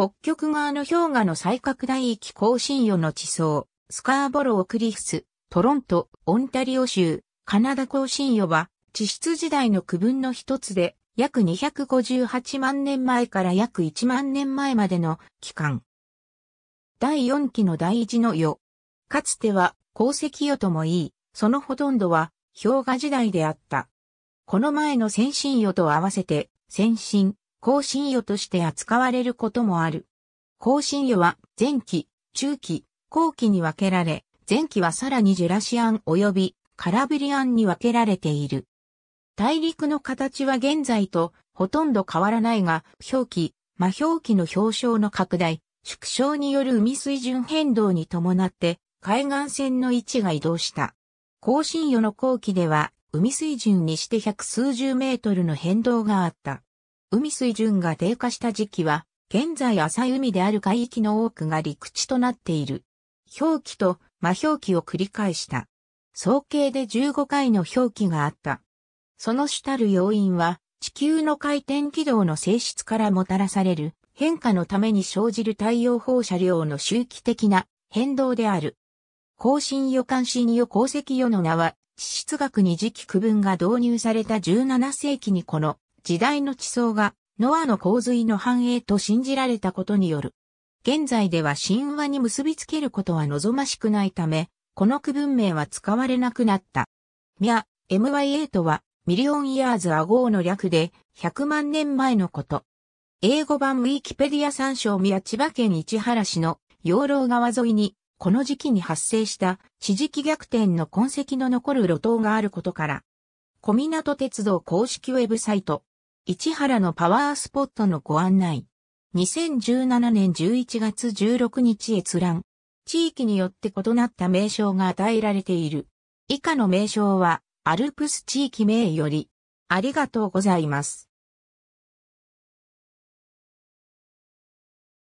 北極側の氷河の再拡大域更新予の地層、スカーボロークリフス、トロント、オンタリオ州、カナダ更新予は、地質時代の区分の一つで、約258万年前から約1万年前までの期間。第4期の第一の予。かつては、鉱石予ともいい、そのほとんどは、氷河時代であった。この前の先進予と合わせて、先進、香辛油として扱われることもある。香辛油は前期、中期、後期に分けられ、前期はさらにジュラシアン及びカラブリアンに分けられている。大陸の形は現在とほとんど変わらないが、表記、魔表記の表彰の拡大、縮小による海水準変動に伴って、海岸線の位置が移動した。高深予の後期では、海水準にして百数十メートルの変動があった。海水準が低下した時期は、現在浅い海である海域の多くが陸地となっている。表記と魔表記を繰り返した。総計で15回の表記があった。その主たる要因は、地球の回転軌道の性質からもたらされる変化のために生じる太陽放射量の周期的な変動である。更新予感新予鉱石予の名は、地質学に時期区分が導入された17世紀にこの時代の地層がノアの洪水の繁栄と信じられたことによる。現在では神話に結びつけることは望ましくないため、この区分名は使われなくなった。ミャ、MYA とは、ミリオンイヤーズ・アゴーの略で、100万年前のこと。英語版ウィキペディア参照宮千葉県市原市の養老川沿いに、この時期に発生した地磁気逆転の痕跡の残る路頭があることから、小湊鉄道公式ウェブサイト、市原のパワースポットのご案内。2017年11月16日閲覧。地域によって異なった名称が与えられている。以下の名称は、アルプス地域名より、ありがとうございます。